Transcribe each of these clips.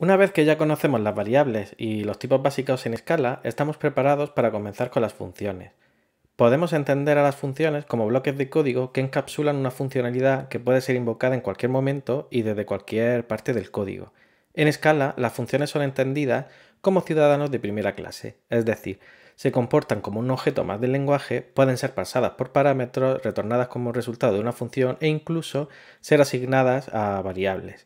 Una vez que ya conocemos las variables y los tipos básicos en escala, estamos preparados para comenzar con las funciones. Podemos entender a las funciones como bloques de código que encapsulan una funcionalidad que puede ser invocada en cualquier momento y desde cualquier parte del código. En escala, las funciones son entendidas como ciudadanos de primera clase, es decir, se comportan como un objeto más del lenguaje, pueden ser pasadas por parámetros, retornadas como resultado de una función e incluso ser asignadas a variables.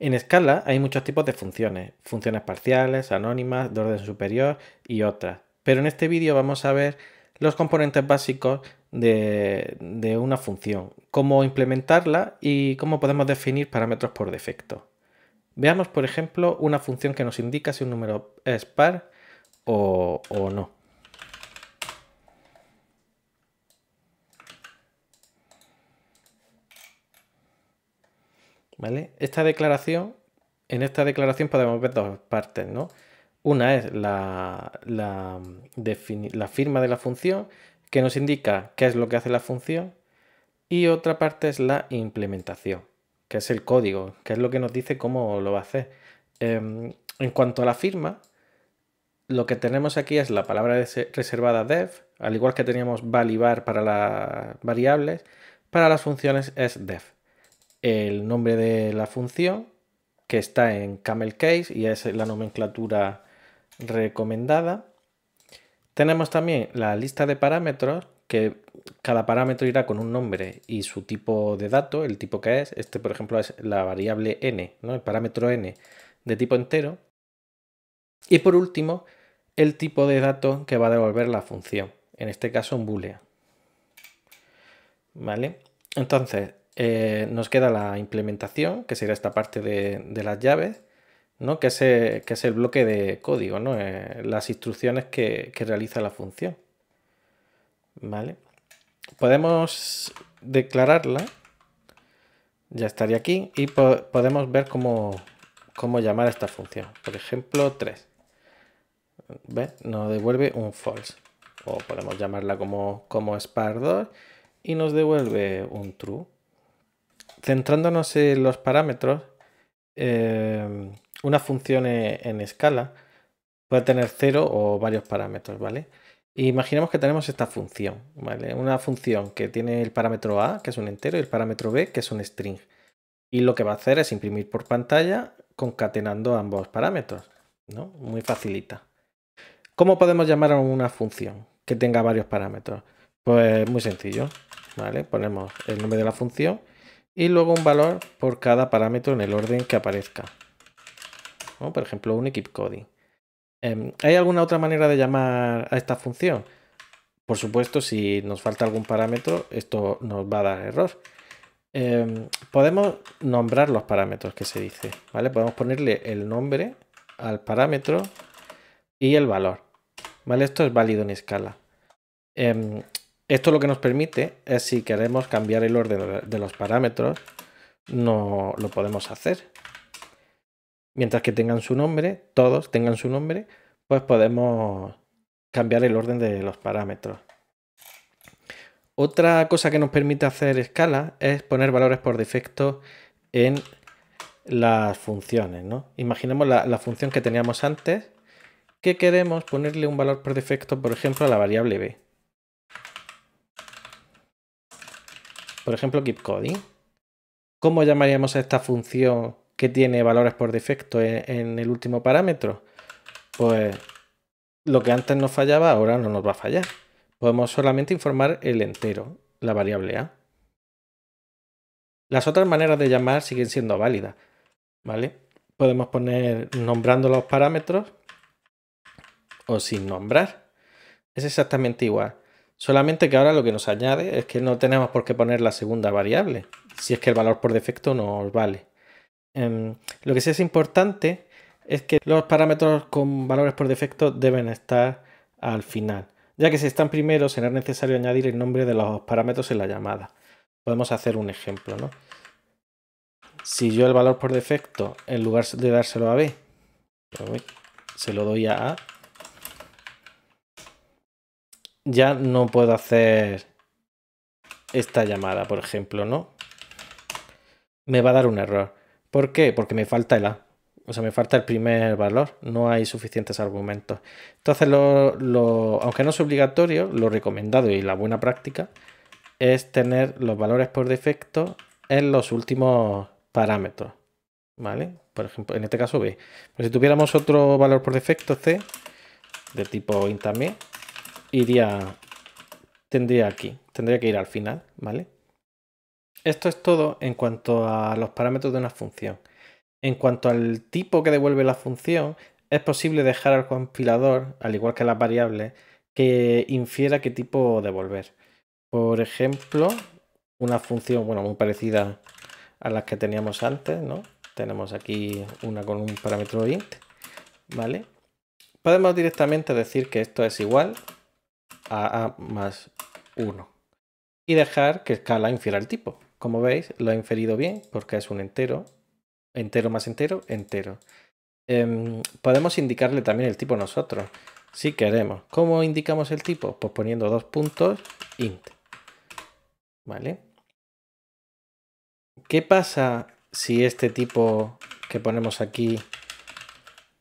En escala hay muchos tipos de funciones, funciones parciales, anónimas, de orden superior y otras. Pero en este vídeo vamos a ver los componentes básicos de, una función, cómo implementarla y cómo podemos definir parámetros por defecto. Veamos, por ejemplo, una función que nos indica si un número es par o no. Esta declaración, en esta declaración podemos ver dos partes, ¿no? Una es la, mm, la, firma de la función, que nos indica qué es lo que hace la función, y otra parte es la implementación, que es el código, que es lo que nos dice cómo lo va a hacer. Em, en cuanto a la firma, lo que tenemos aquí es la palabra reservada dev, al igual que teníamos val y var para las variables, para las funciones es def el nombre de la función que está en camel case y es la nomenclatura recomendada. Tenemos también la lista de parámetros que cada parámetro irá con un nombre y su tipo de dato, el tipo que es. Este, por ejemplo, es la variable n, ¿no? el parámetro n de tipo entero. Y por último, el tipo de dato que va a devolver la función, en este caso un boolean. ¿Vale? Entonces, eh, nos queda la implementación, que será esta parte de, las llaves, ¿no? que, es, el, que es el bloque de código, ¿no? Eh, las instrucciones que, realiza la función. ¿Vale? Podemos declararla, ya estaría aquí, y podemos ver cómo, llamar a esta función. Por ejemplo, 3. Nos devuelve un false. O podemos llamarla como, como 2 y nos devuelve un true centrándonos en los parámetros, em, una función e, en escala puede tener cero o varios parámetros, ¿vale? E imaginemos que tenemos esta función, Una función que tiene el parámetro A, que es un entero, y el parámetro B, que es un string. Y lo que va a hacer es imprimir por pantalla concatenando ambos parámetros, ¿no? Muy facilita. ¿Cómo podemos llamar a una función que tenga varios parámetros? Pues muy sencillo, ¿vale? Ponemos el nombre de la función y luego un valor por cada parámetro en el orden que aparezca. Por ejemplo, un equip coding. Em, ¿Hay alguna otra manera de llamar a esta función? Por supuesto, si nos falta algún parámetro, esto nos va a dar error. Em, podemos nombrar los parámetros que se dice, ¿vale? Podemos ponerle el nombre al parámetro y el valor, ¿vale? Esto es válido en escala. Em, esto lo que nos permite es si queremos cambiar el orden de los parámetros, no lo podemos hacer. Mientras que tengan su nombre, todos tengan su nombre, pues podemos cambiar el orden de los parámetros. Otra cosa que nos permite hacer escala es poner valores por defecto en las funciones. ¿no? Imaginemos la, la función que teníamos antes, que queremos ponerle un valor por defecto, por ejemplo, a la variable b. Por ejemplo, keep coding. ¿Cómo llamaríamos a esta función que tiene valores por defecto en, el último parámetro? Pues lo que antes nos fallaba ahora no nos va a fallar. Podemos solamente informar el entero, la variable A. Las otras maneras de llamar siguen siendo válidas, ¿vale? Podemos poner nombrando los parámetros o sin nombrar. Es exactamente igual. Solamente que ahora lo que nos añade es que no tenemos por qué poner la segunda variable, si es que el valor por defecto nos vale. Em, lo que sí es importante es que los parámetros con valores por defecto deben estar al final, ya que si están primero será necesario añadir el nombre de los parámetros en la llamada. Podemos hacer un ejemplo, ¿no? Si yo el valor por defecto, en lugar de dárselo a B, pues, se lo doy a A, ya no puedo hacer esta llamada, por ejemplo, ¿no? Me va a dar un error. ¿Por qué? Porque me falta el A. O sea, me falta el primer valor. No hay suficientes argumentos. Entonces, aunque no es obligatorio, lo recomendado y la buena práctica es tener los valores por defecto en los últimos parámetros. ¿Vale? Por ejemplo, en este caso B. Pero pues si tuviéramos otro valor por defecto, C, de tipo int también, iría, tendría aquí, tendría que ir al final, ¿vale? Esto es todo en cuanto a los parámetros de una función. En cuanto al tipo que devuelve la función, es posible dejar al compilador, al igual que las variables, que infiera qué tipo devolver. Por ejemplo, una función, bueno, muy parecida a las que teníamos antes, ¿no? Tenemos aquí una con un parámetro int, ¿vale? Podemos directamente decir que esto es igual a más 1. Y dejar que escala infiera el tipo. Como veis, lo he inferido bien porque es un entero, entero más entero, entero. Em, podemos indicarle también el tipo nosotros, si queremos. ¿Cómo indicamos el tipo? Pues poniendo dos puntos int. ¿Vale? ¿Qué pasa si este tipo que ponemos aquí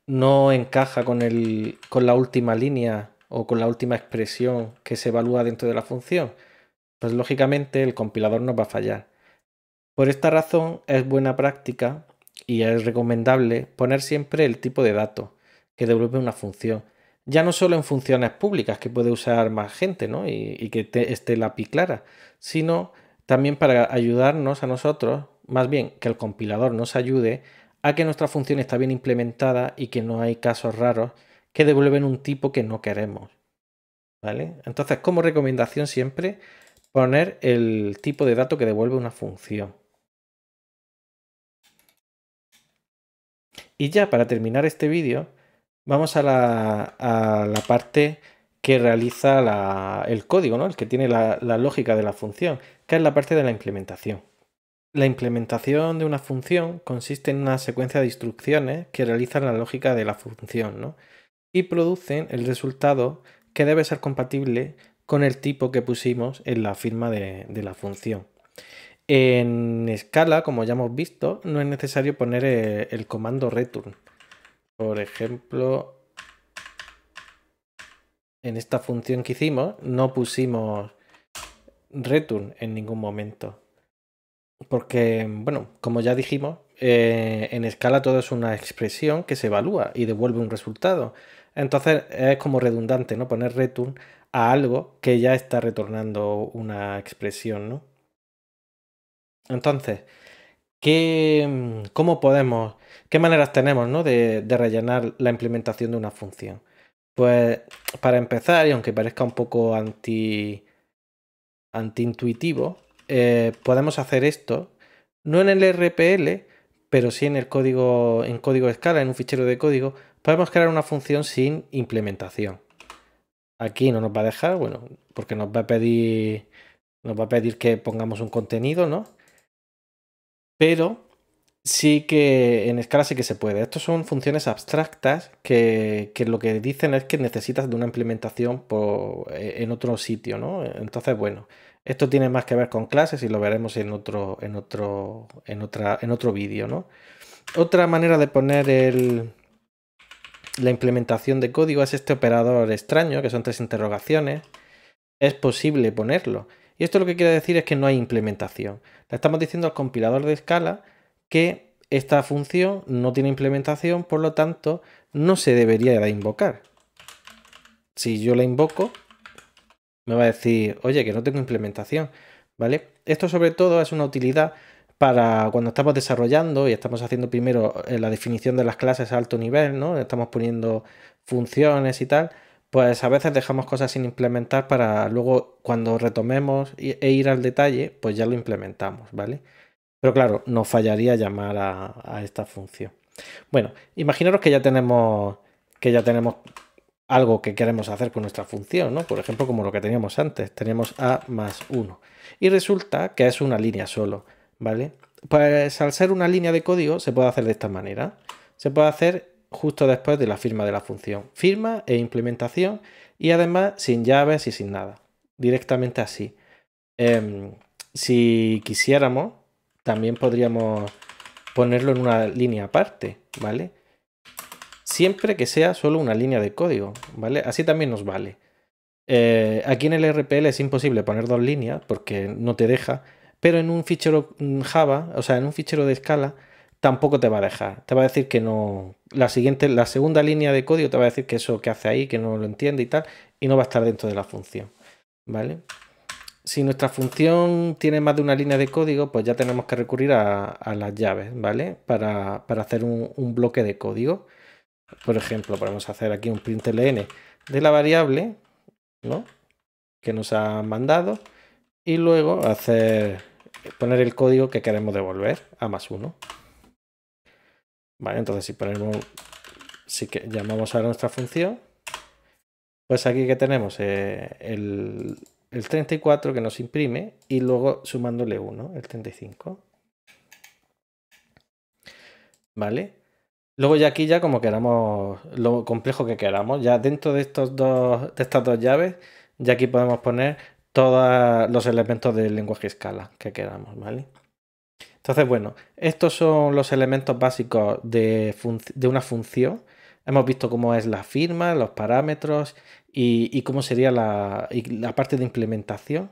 no encaja con, con la última línea o con la última expresión que se evalúa dentro de la función, pues lógicamente el compilador nos va a fallar. Por esta razón es buena práctica y es recomendable poner siempre el tipo de dato que devuelve una función, ya no solo en funciones públicas que puede usar más gente y, que esté la API clara, sino también para ayudarnos a nosotros, más bien que el compilador nos ayude a que nuestra función está bien implementada y que no hay casos raros que devuelven un tipo que no queremos. ¿Vale? Entonces, como recomendación siempre, poner el tipo de dato que devuelve una función. Y ya para terminar este vídeo, vamos a la, parte que realiza el código, ¿no? el que tiene la, la lógica de la función, que es la parte de la implementación. La implementación de una función consiste en una secuencia de instrucciones que realizan la lógica de la función. ¿no? y producen el resultado que debe ser compatible con el tipo que pusimos en la firma de, la función. En escala, como ya hemos visto, no es necesario poner e, el comando return. Por ejemplo, en esta función que hicimos no pusimos return en ningún momento. Porque, bueno, como ya dijimos, eh, en escala todo es una expresión que se evalúa y devuelve un resultado. Entonces es como redundante, ¿no? Poner return a algo que ya está retornando una expresión, ¿no? Entonces, ¿qué, ¿cómo podemos, qué maneras tenemos, ¿no? De, rellenar la implementación de una función. Pues para empezar, y aunque parezca un poco anti, antiintuitivo, eh, podemos hacer esto no en el RPL, pero sí en el código, en código de escala, en un fichero de código, podemos crear una función sin implementación. Aquí no nos va a dejar, bueno, porque nos va a pedir, nos va a pedir que pongamos un contenido, ¿no? Pero sí que en escala sí que se puede. Estas son funciones abstractas que, lo que dicen es que necesitas de una implementación e, en otro sitio, ¿no? Entonces, bueno, esto tiene más que ver con clases y lo veremos en otro, en otro, en otro vídeo, ¿no? Otra manera de poner el, la implementación de código es este operador extraño, que son tres interrogaciones. Es posible ponerlo. Y esto lo que quiere decir es que no hay implementación. Le estamos diciendo al compilador de escala que esta función no tiene implementación, por lo tanto, no se debería de invocar. Si yo la invoco, me va a decir, oye, que no tengo implementación, ¿vale? Esto sobre todo es una utilidad para cuando estamos desarrollando y estamos haciendo primero eh, la definición de las clases a alto nivel, ¿no? Estamos poniendo funciones y tal, pues a veces dejamos cosas sin implementar para luego cuando retomemos e ir al detalle, pues ya lo implementamos, ¿vale? Pero claro, nos fallaría llamar a, esta función. Bueno, imaginaros que ya tenemos que ya tenemos algo que queremos hacer con nuestra función, ¿no? Por ejemplo, como lo que teníamos antes, tenemos a más 1. Y resulta que es una línea solo, ¿vale? Pues al ser una línea de código se puede hacer de esta manera. Se puede hacer justo después de la firma de la función. Firma e implementación y además sin llaves y sin nada. Directamente así. Em, si quisiéramos, también podríamos ponerlo en una línea aparte, ¿vale? siempre que sea solo una línea de código, ¿vale? Así también nos vale. Eh, aquí en el RPL es imposible poner dos líneas porque no te deja, pero en un fichero Java, o sea, en un fichero de escala, tampoco te va a dejar. Te va a decir que no. La siguiente, la segunda línea de código te va a decir que eso que hace ahí, que no lo entiende y tal, y no va a estar dentro de la función, ¿vale? Si nuestra función tiene más de una línea de código, pues ya tenemos que recurrir a, las llaves, ¿vale? Para, hacer un bloque de código. Por ejemplo, podemos hacer aquí un println de la variable que nos ha mandado y luego hacer poner el código que queremos devolver a más uno. Vale, entonces si ponemos, si que llamamos a nuestra función, pues aquí que tenemos eh, el, el 34 que nos imprime y luego sumándole 1, el 35. ¿Vale? Luego ya aquí ya como queramos, lo complejo que queramos, ya dentro de, estos dos, de estas dos llaves, ya aquí podemos poner todos los elementos del lenguaje escala que queramos, ¿vale? Entonces, bueno, estos son los elementos básicos de, una función. Hemos visto cómo es la firma, los parámetros y, cómo sería la, la parte de implementación.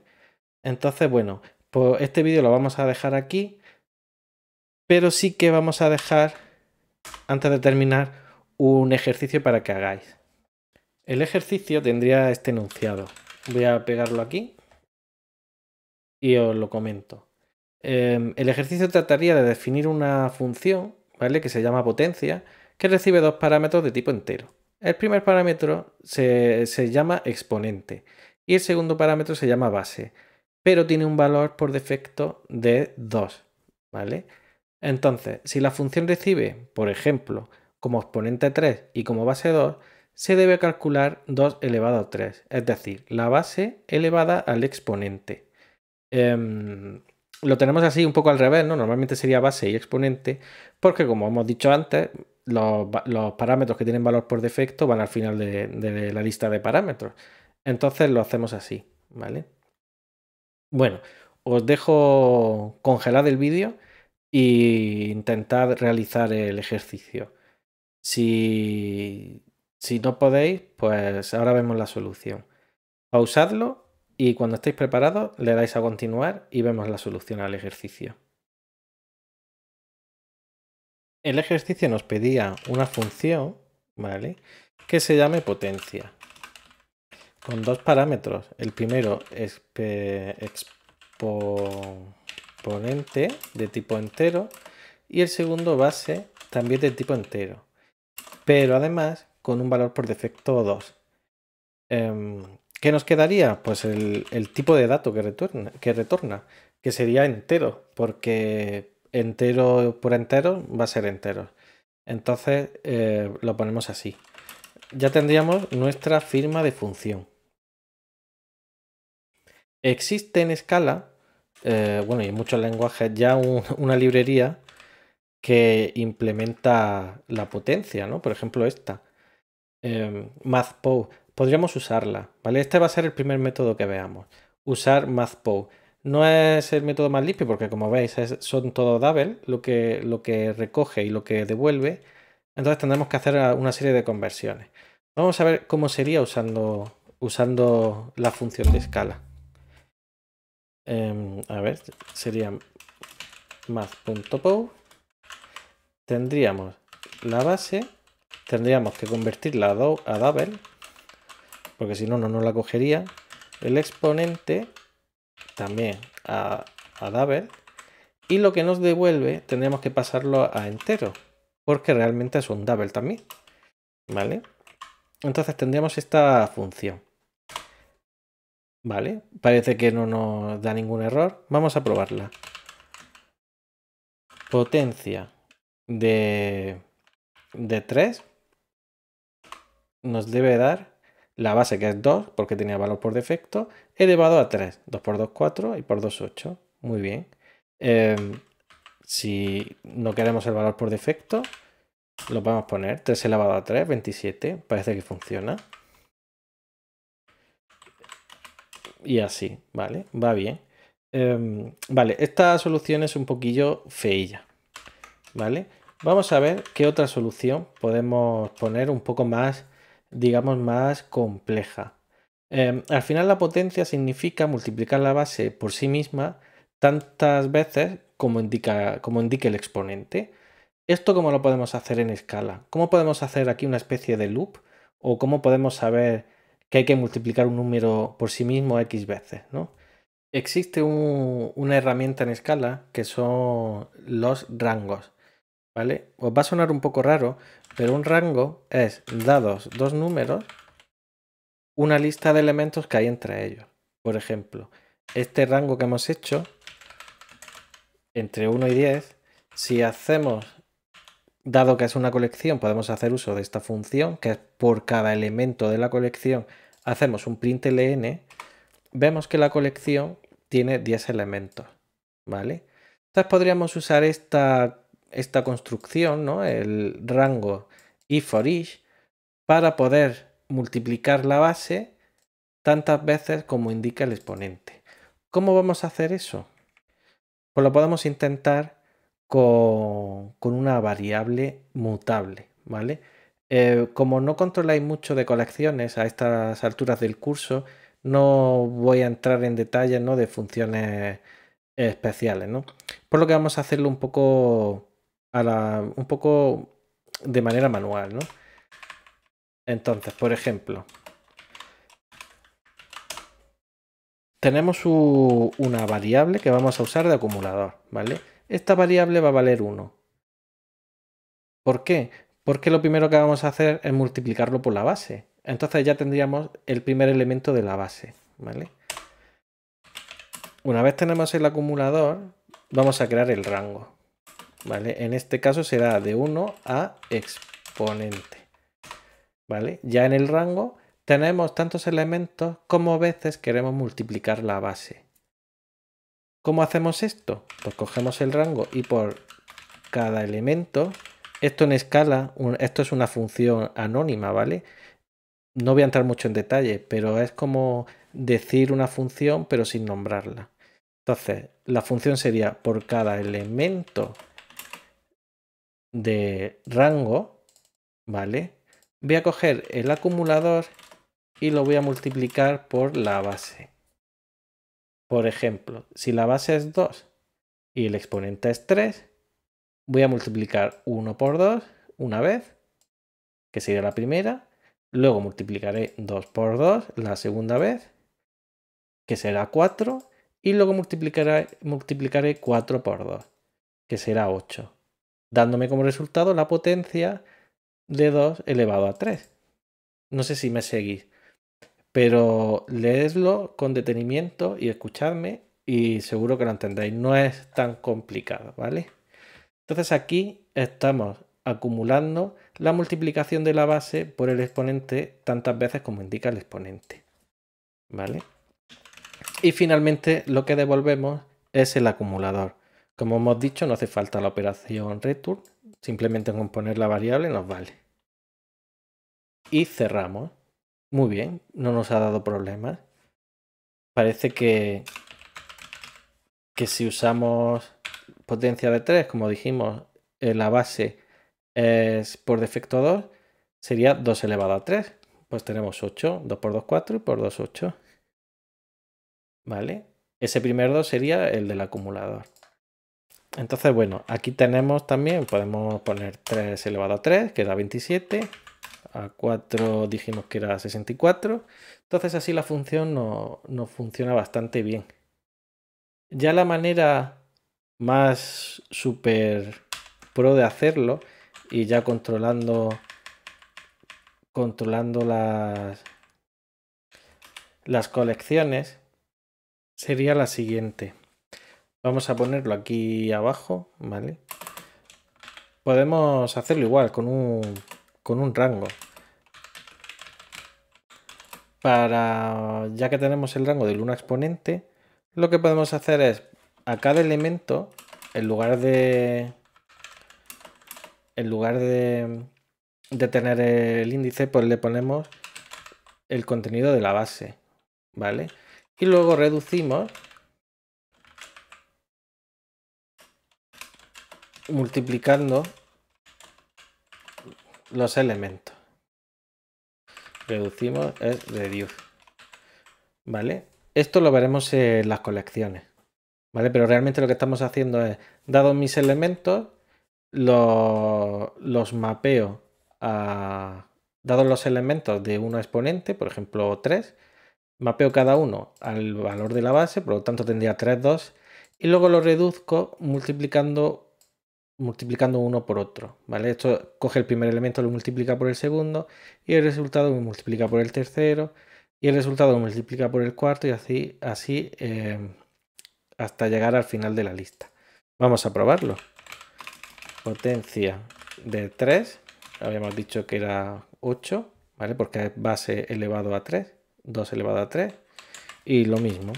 Entonces, bueno, pues este vídeo lo vamos a dejar aquí, pero sí que vamos a dejar antes de terminar, un ejercicio para que hagáis. El ejercicio tendría este enunciado. Voy a pegarlo aquí y os lo comento. Em, el ejercicio trataría de definir una función, ¿vale? Que se llama potencia, que recibe dos parámetros de tipo entero. El primer parámetro se, se llama exponente y el segundo parámetro se llama base, pero tiene un valor por defecto de 2, ¿vale? Entonces, si la función recibe, por ejemplo, como exponente 3 y como base 2, se debe calcular 2 elevado a 3, es decir, la base elevada al exponente. Em, lo tenemos así un poco al revés, ¿no? Normalmente sería base y exponente, porque como hemos dicho antes, los, parámetros que tienen valor por defecto van al final de, la lista de parámetros. Entonces lo hacemos así, ¿vale? Bueno, os dejo congelado el vídeo y intentar realizar el ejercicio. Si, si no podéis, pues ahora vemos la solución. Pausadlo y cuando estéis preparados le dais a continuar y vemos la solución al ejercicio. El ejercicio nos pedía una función, ¿vale? Que se llame potencia. Con dos parámetros. El primero es expo de tipo entero y el segundo base también de tipo entero, pero además con un valor por defecto 2. Em, ¿Qué nos quedaría? Pues el, tipo de dato que retorna, que retorna, que sería entero, porque entero por entero va a ser entero. Entonces eh, lo ponemos así. Ya tendríamos nuestra firma de función. Existe en escala eh, bueno, y en muchos lenguajes ya una librería que implementa la potencia, ¿no? Por ejemplo, esta, eh, MathPow, podríamos usarla, ¿vale? Este va a ser el primer método que veamos, usar MathPow. No es el método más limpio porque como veis son todo double lo que, lo que recoge y lo que devuelve, entonces tendremos que hacer una serie de conversiones. Vamos a ver cómo sería usando, usando la función de escala. Em, a ver, sería math.pow. Tendríamos la base, tendríamos que convertirla a, double, porque si no, no nos la cogería. El exponente también a, a double. Y lo que nos devuelve tendríamos que pasarlo a entero, porque realmente es un double también. ¿Vale? Entonces tendríamos esta función. Vale, parece que no nos da ningún error. Vamos a probarla. Potencia de, 3 nos debe dar la base que es 2, porque tenía valor por defecto, elevado a 3. 2 por 2, 4 y por 2, 8. Muy bien. Em, si no queremos el valor por defecto, lo podemos poner 3 elevado a 3, 27. Parece que funciona. y así, ¿vale? Va bien. Em, vale, esta solución es un poquillo feilla, ¿vale? Vamos a ver qué otra solución podemos poner un poco más, digamos, más compleja. Em, al final la potencia significa multiplicar la base por sí misma tantas veces como indica, como indique el exponente. ¿Esto cómo lo podemos hacer en escala? ¿Cómo podemos hacer aquí una especie de loop? ¿O cómo podemos saber que hay que multiplicar un número por sí mismo X veces, ¿no? Existe una herramienta en escala que son los rangos, ¿vale? Os va a sonar un poco raro, pero un rango es dados dos números, una lista de elementos que hay entre ellos. Por ejemplo, este rango que hemos hecho entre 1 y 10, si hacemos, dado que es una colección, podemos hacer uso de esta función, que es por cada elemento de la colección hacemos un println, vemos que la colección tiene 10 elementos, ¿vale? Entonces podríamos usar esta, construcción, ¿no? El rango if for each, para poder multiplicar la base tantas veces como indica el exponente. ¿Cómo vamos a hacer eso? Pues lo podemos intentar con, con una variable mutable, ¿vale? Eh, como no controláis mucho de colecciones a estas alturas del curso, no voy a entrar en detalles ¿no? de funciones especiales, ¿no? Por lo que vamos a hacerlo un poco a un poco de manera manual, ¿no? Entonces, por ejemplo, tenemos una variable que vamos a usar de acumulador, ¿vale? Esta variable va a valer 1. ¿Por qué? Porque lo primero que vamos a hacer es multiplicarlo por la base. Entonces ya tendríamos el primer elemento de la base, ¿vale? Una vez tenemos el acumulador, vamos a crear el rango, ¿vale? En este caso será de 1 a exponente, ¿vale? Ya en el rango tenemos tantos elementos como veces queremos multiplicar la base. ¿Cómo hacemos esto? Pues cogemos el rango y por cada elemento esto en escala, esto es una función anónima, ¿vale? No voy a entrar mucho en detalle, pero es como decir una función pero sin nombrarla. Entonces, la función sería por cada elemento de rango, ¿vale? Voy a coger el acumulador y lo voy a multiplicar por la base. Por ejemplo, si la base es 2 y el exponente es 3, voy a multiplicar 1 por 2 una vez, que sería la primera. Luego multiplicaré 2 por 2 la segunda vez, que será 4. Y luego multiplicaré, multiplicaré 4 por 2, que será 8, dándome como resultado la potencia de 2 elevado a 3. No sé si me seguís, pero leedlo con detenimiento y escuchadme y seguro que lo entendéis. No es tan complicado, ¿vale? Entonces aquí estamos acumulando la multiplicación de la base por el exponente tantas veces como indica el exponente. ¿Vale? Y finalmente lo que devolvemos es el acumulador. Como hemos dicho, no hace falta la operación return, simplemente con poner la variable nos vale. Y cerramos. Muy bien, no nos ha dado problemas. Parece que, que si usamos potencia de 3, como dijimos, eh, la base es por defecto 2, sería 2 elevado a 3. Pues tenemos 8, 2 por 2, 4 y por 2, 8. ¿Vale? Ese primer 2 sería el del acumulador. Entonces, bueno, aquí tenemos también, podemos poner 3 elevado a 3, que da 27. A 4 dijimos que era 64. Entonces así la función nos funciona bastante bien. Ya la manera más super pro de hacerlo y ya controlando controlando las las colecciones sería la siguiente vamos a ponerlo aquí abajo vale podemos hacerlo igual con un con un rango para ya que tenemos el rango de luna exponente lo que podemos hacer es a cada elemento, en lugar de... En lugar de, tener el índice, pues le ponemos el contenido de la base, ¿vale? Y luego reducimos multiplicando los elementos. Reducimos es reduce. ¿Vale? Esto lo veremos en las colecciones. ¿vale? Pero realmente lo que estamos haciendo es, dado mis elementos, los, los mapeo a, dados los elementos de uno exponente, por ejemplo 3, mapeo cada uno al valor de la base, por lo tanto tendría 3, 2, y luego lo reduzco multiplicando, multiplicando uno por otro. ¿vale? Esto coge el primer elemento, lo multiplica por el segundo, y el resultado lo multiplica por el tercero, y el resultado lo multiplica por el cuarto, y así, así eh, hasta llegar al final de la lista. Vamos a probarlo. Potencia de 3. Habíamos dicho que era 8, ¿vale? Porque es base elevado a 3. 2 elevado a 3. Y lo mismo.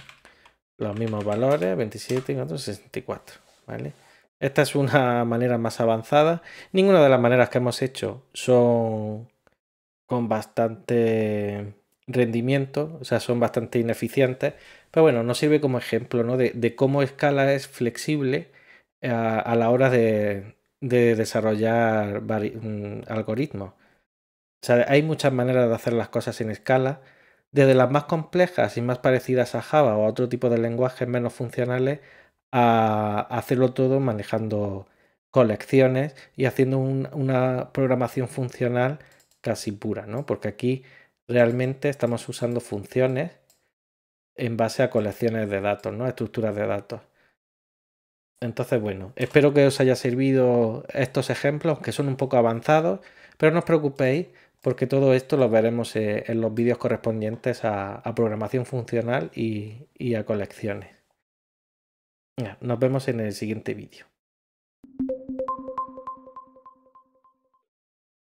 Los mismos valores, 27, y 64, ¿vale? Esta es una manera más avanzada. Ninguna de las maneras que hemos hecho son con bastante rendimiento, o sea, son bastante ineficientes pero bueno, nos sirve como ejemplo de, cómo escala es flexible eh, a, la hora de, desarrollar mm, algoritmos. hay muchas maneras de hacer las cosas en escala, desde las más complejas y más parecidas a Java o a otro tipo de lenguajes menos funcionales, a hacerlo todo manejando colecciones y haciendo una programación funcional casi pura, ¿no? Porque aquí realmente estamos usando funciones en base a colecciones de datos, ¿no? estructuras de datos. Entonces, bueno, espero que os haya servido estos ejemplos, que son un poco avanzados, pero no os preocupéis porque todo esto lo veremos eh, en los vídeos correspondientes a, programación funcional y a colecciones. Nos vemos en el siguiente vídeo.